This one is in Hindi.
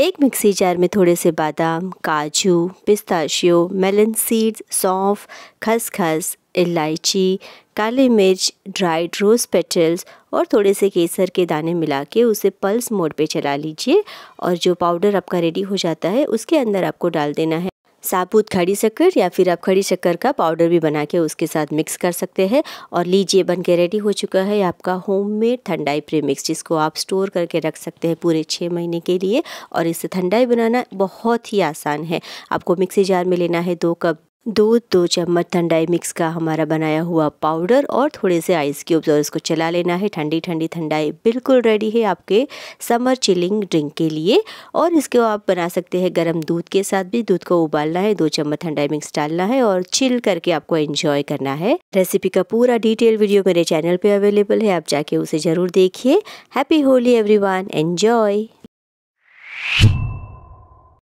एक मिक्सी जार में थोड़े से बादाम काजू पिस्ताशियो मेलन सीड्स सौंफ खसखस इलायची काली मिर्च ड्राइड रोज़ पेटल्स और थोड़े से केसर के दाने मिला के उसे पल्स मोड पे चला लीजिए और जो पाउडर आपका रेडी हो जाता है उसके अंदर आपको डाल देना है साबुत खड़ी शक्कर या फिर आप खड़ी शक्कर का पाउडर भी बना के उसके साथ मिक्स कर सकते हैं और लीजिए बन के रेडी हो चुका है आपका होममेड ठंडाई मिक्स जिसको आप स्टोर करके रख सकते हैं पूरे छः महीने के लिए और इससे ठंडाई बनाना बहुत ही आसान है आपको मिक्सी जार में लेना है दो कप दूध दो तो चम्मच ठंडाई मिक्स का हमारा बनाया हुआ पाउडर और थोड़े से आइस क्यूब्स और इसको चला लेना है ठंडी ठंडी ठंडाई बिल्कुल रेडी है आपके समर चिलिंग ड्रिंक के लिए और इसको आप बना सकते हैं गर्म दूध के साथ भी दूध को उबालना है दो चम्मच ठंडाई मिक्स डालना है और चिल करके आपको एंजॉय करना है रेसिपी का पूरा डिटेल वीडियो मेरे चैनल पर अवेलेबल है आप जाके उसे ज़रूर देखिए happy Holi everyone enjoy